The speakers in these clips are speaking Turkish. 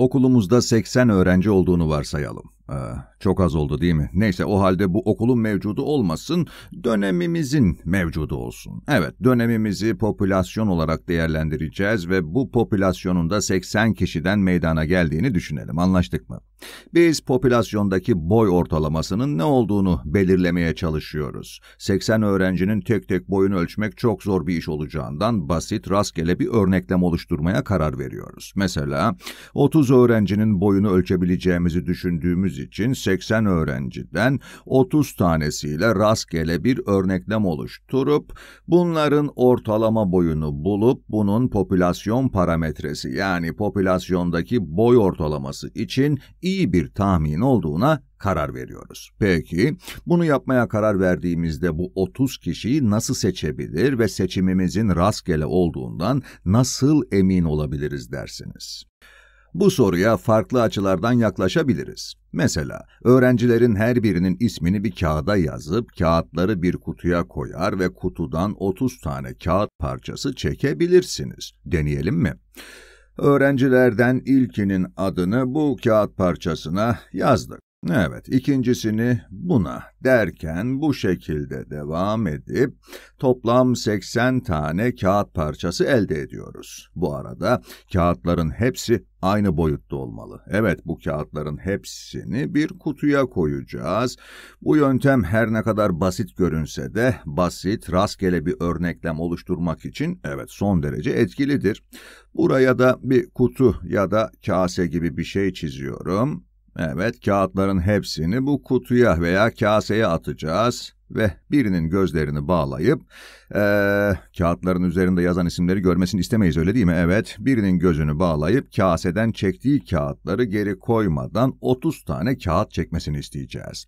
okulumuzda 80 öğrenci olduğunu varsayalım. Ee, çok az oldu değil mi? Neyse o halde bu okulun mevcudu olmasın, dönemimizin mevcudu olsun. Evet, dönemimizi popülasyon olarak değerlendireceğiz ve bu popülasyonun da 80 kişiden meydana geldiğini düşünelim. Anlaştık mı? Biz popülasyondaki boy ortalamasının ne olduğunu belirlemeye çalışıyoruz. 80 öğrencinin tek tek boyunu ölçmek çok zor bir iş olacağından basit, rastgele bir örneklem oluşturmaya karar veriyoruz. Mesela 30 öğrencinin boyunu ölçebileceğimizi düşündüğümüz için 80 öğrenciden 30 tanesiyle rastgele bir örneklem oluşturup bunların ortalama boyunu bulup bunun popülasyon parametresi yani popülasyondaki boy ortalaması için iyi bir tahmin olduğuna karar veriyoruz. Peki bunu yapmaya karar verdiğimizde bu 30 kişiyi nasıl seçebilir ve seçimimizin rastgele olduğundan nasıl emin olabiliriz dersiniz? Bu soruya farklı açılardan yaklaşabiliriz. Mesela öğrencilerin her birinin ismini bir kağıda yazıp kağıtları bir kutuya koyar ve kutudan 30 tane kağıt parçası çekebilirsiniz. Deneyelim mi? Öğrencilerden ilkinin adını bu kağıt parçasına yazdık. Evet, ikincisini buna derken bu şekilde devam edip toplam 80 tane kağıt parçası elde ediyoruz. Bu arada kağıtların hepsi aynı boyutta olmalı. Evet, bu kağıtların hepsini bir kutuya koyacağız. Bu yöntem her ne kadar basit görünse de basit, rastgele bir örneklem oluşturmak için evet son derece etkilidir. Buraya da bir kutu ya da kase gibi bir şey çiziyorum. Evet, kağıtların hepsini bu kutuya veya kaseye atacağız ve birinin gözlerini bağlayıp ee, kağıtların üzerinde yazan isimleri görmesini istemeyiz öyle değil mi? Evet, birinin gözünü bağlayıp kaseden çektiği kağıtları geri koymadan 30 tane kağıt çekmesini isteyeceğiz.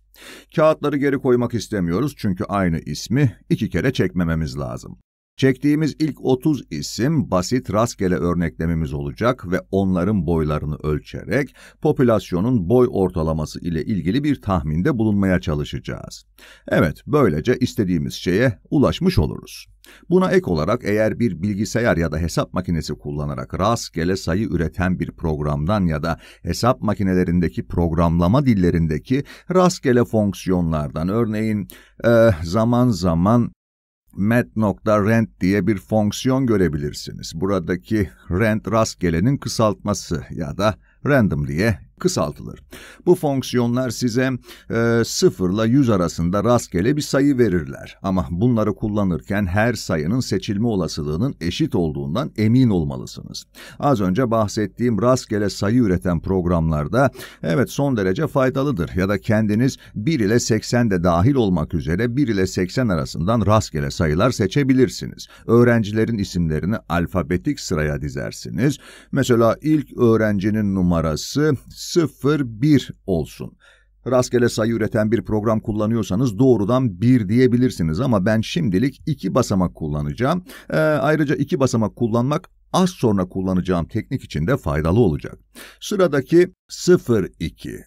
Kağıtları geri koymak istemiyoruz çünkü aynı ismi iki kere çekmememiz lazım. Çektiğimiz ilk 30 isim basit rastgele örneklemimiz olacak ve onların boylarını ölçerek popülasyonun boy ortalaması ile ilgili bir tahminde bulunmaya çalışacağız. Evet, böylece istediğimiz şeye ulaşmış oluruz. Buna ek olarak eğer bir bilgisayar ya da hesap makinesi kullanarak rastgele sayı üreten bir programdan ya da hesap makinelerindeki programlama dillerindeki rastgele fonksiyonlardan örneğin e, zaman zaman mat.rent diye bir fonksiyon görebilirsiniz. Buradaki rent rastgelenin kısaltması ya da random diye kısaltılır. Bu fonksiyonlar size e, 0 ile 100 arasında rastgele bir sayı verirler. Ama bunları kullanırken her sayının seçilme olasılığının eşit olduğundan emin olmalısınız. Az önce bahsettiğim rastgele sayı üreten programlarda evet son derece faydalıdır ya da kendiniz 1 ile 80 de dahil olmak üzere 1 ile 80 arasından rastgele sayılar seçebilirsiniz. Öğrencilerin isimlerini alfabetik sıraya dizersiniz. Mesela ilk öğrencinin numarası 0-1 olsun. Rastgele sayı üreten bir program kullanıyorsanız doğrudan 1 diyebilirsiniz ama ben şimdilik 2 basamak kullanacağım. Ee, ayrıca 2 basamak kullanmak az sonra kullanacağım teknik için de faydalı olacak. Sıradaki 0-2.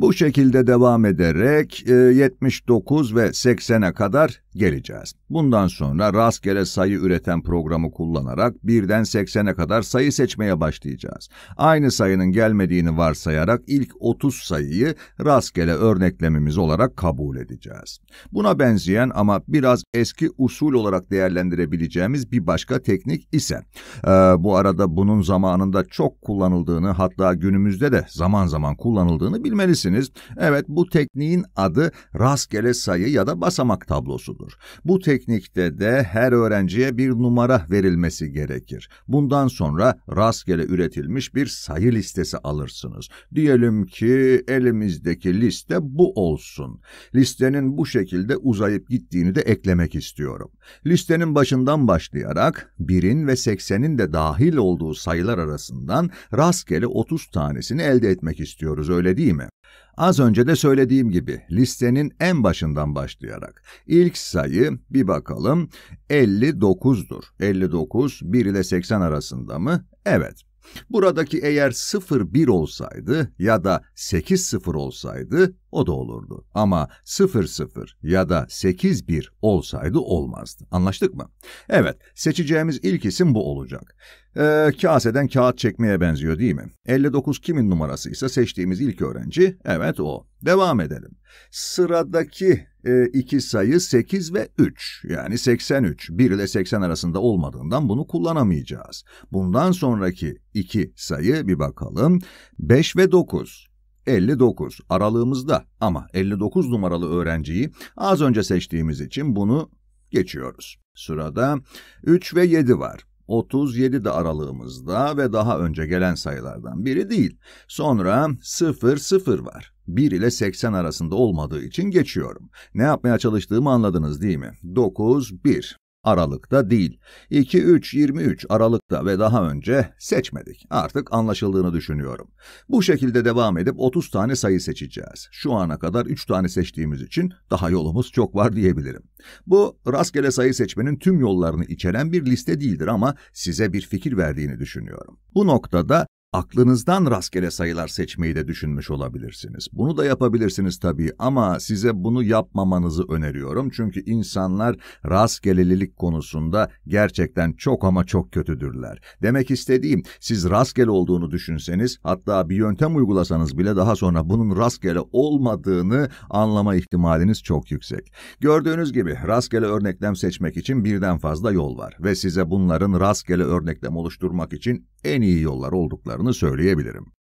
Bu şekilde devam ederek 79 e, ve 80'e kadar geleceğiz. Bundan sonra rastgele sayı üreten programı kullanarak birden 80'e kadar sayı seçmeye başlayacağız. Aynı sayının gelmediğini varsayarak ilk 30 sayıyı rastgele örneklemimiz olarak kabul edeceğiz. Buna benzeyen ama biraz eski usul olarak değerlendirebileceğimiz bir başka teknik ise, e, bu arada bunun zamanında çok kullanıldığını hatta günümüzde de zaman zaman kullanıldığını bilmelisiniz. Evet bu tekniğin adı rastgele sayı ya da basamak tablosudur olur. Bu teknikte de her öğrenciye bir numara verilmesi gerekir. Bundan sonra rastgele üretilmiş bir sayı listesi alırsınız. Diyelim ki elimizdeki liste bu olsun. Listenin bu şekilde uzayıp gittiğini de eklemek istiyorum. Listenin başından başlayarak 1'in ve 80'in de dahil olduğu sayılar arasından rastgele 30 tanesini elde etmek istiyoruz öyle değil mi? Az önce de söylediğim gibi listenin en başından başlayarak ilk sayı bir bakalım 59'dur. 59 1 ile 80 arasında mı? Evet. Buradaki eğer 01 olsaydı ya da 80 olsaydı o da olurdu. Ama 00 ya da 81 olsaydı olmazdı. Anlaştık mı? Evet, seçeceğimiz ilk isim bu olacak. Ee, kaseden kağıt çekmeye benziyor değil mi? 59 kimin numarasıysa seçtiğimiz ilk öğrenci, evet o. Devam edelim. Sıradaki ee, iki sayı 8 ve 3 yani 83 1 ile 80 arasında olmadığından bunu kullanamayacağız. Bundan sonraki iki sayı bir bakalım 5 ve 9 59 aralığımızda ama 59 numaralı öğrenciyi az önce seçtiğimiz için bunu geçiyoruz. Sırada 3 ve 7 var. 37 de aralığımızda ve daha önce gelen sayılardan biri değil. Sonra 0 0 var. 1 ile 80 arasında olmadığı için geçiyorum. Ne yapmaya çalıştığımı anladınız değil mi? 9, 1. Aralıkta değil. 2, 3, 23 Aralık'ta ve daha önce seçmedik. Artık anlaşıldığını düşünüyorum. Bu şekilde devam edip 30 tane sayı seçeceğiz. Şu ana kadar 3 tane seçtiğimiz için daha yolumuz çok var diyebilirim. Bu rastgele sayı seçmenin tüm yollarını içeren bir liste değildir ama size bir fikir verdiğini düşünüyorum. Bu noktada Aklınızdan rastgele sayılar seçmeyi de düşünmüş olabilirsiniz. Bunu da yapabilirsiniz tabii ama size bunu yapmamanızı öneriyorum. Çünkü insanlar rastgelelilik konusunda gerçekten çok ama çok kötüdürler. Demek istediğim siz rastgele olduğunu düşünseniz hatta bir yöntem uygulasanız bile daha sonra bunun rastgele olmadığını anlama ihtimaliniz çok yüksek. Gördüğünüz gibi rastgele örneklem seçmek için birden fazla yol var ve size bunların rastgele örneklem oluşturmak için en iyi yollar oldukları olduklarını söyleyebilirim.